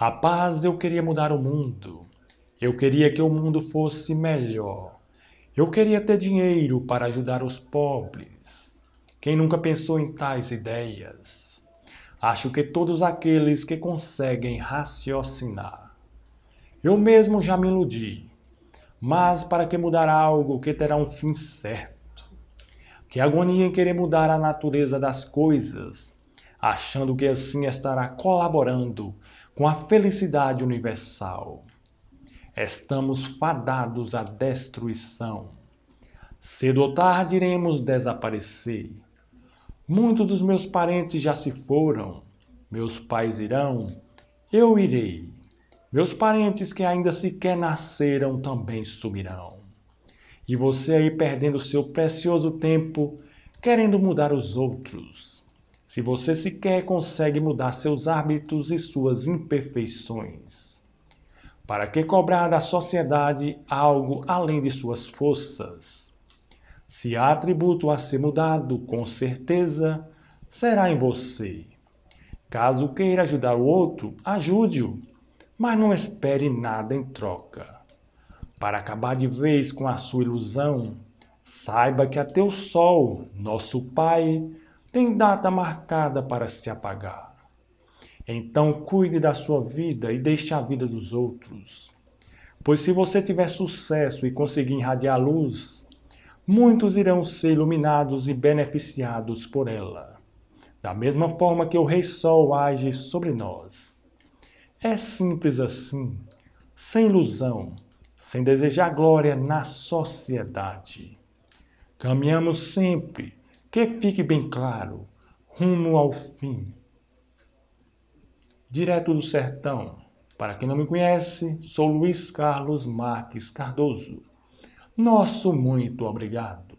Rapaz, eu queria mudar o mundo. Eu queria que o mundo fosse melhor. Eu queria ter dinheiro para ajudar os pobres. Quem nunca pensou em tais ideias? Acho que todos aqueles que conseguem raciocinar. Eu mesmo já me iludi. Mas para que mudar algo que terá um fim certo? Que agonia em querer mudar a natureza das coisas, achando que assim estará colaborando com a felicidade universal. Estamos fadados à destruição. Cedo ou tarde iremos desaparecer. Muitos dos meus parentes já se foram, meus pais irão, eu irei. Meus parentes que ainda sequer nasceram também sumirão. E você aí perdendo seu precioso tempo querendo mudar os outros se você sequer consegue mudar seus hábitos e suas imperfeições. Para que cobrar da sociedade algo além de suas forças? Se há atributo a ser mudado, com certeza será em você. Caso queira ajudar o outro, ajude-o, mas não espere nada em troca. Para acabar de vez com a sua ilusão, saiba que até o Sol, nosso Pai, tem data marcada para se apagar. Então cuide da sua vida e deixe a vida dos outros. Pois se você tiver sucesso e conseguir irradiar luz, muitos irão ser iluminados e beneficiados por ela. Da mesma forma que o Rei Sol age sobre nós. É simples assim, sem ilusão, sem desejar glória na sociedade. Caminhamos sempre que fique bem claro, rumo ao fim. Direto do sertão. Para quem não me conhece, sou Luiz Carlos Marques Cardoso. Nosso muito obrigado.